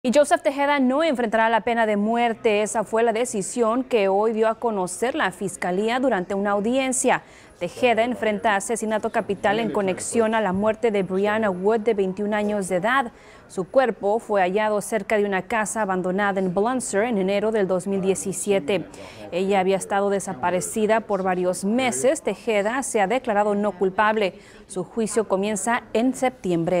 Y Joseph Tejeda no enfrentará la pena de muerte. Esa fue la decisión que hoy dio a conocer la Fiscalía durante una audiencia. Tejeda enfrenta asesinato capital en conexión a la muerte de Brianna Wood de 21 años de edad. Su cuerpo fue hallado cerca de una casa abandonada en Blunser en enero del 2017. Ella había estado desaparecida por varios meses. Tejeda se ha declarado no culpable. Su juicio comienza en septiembre.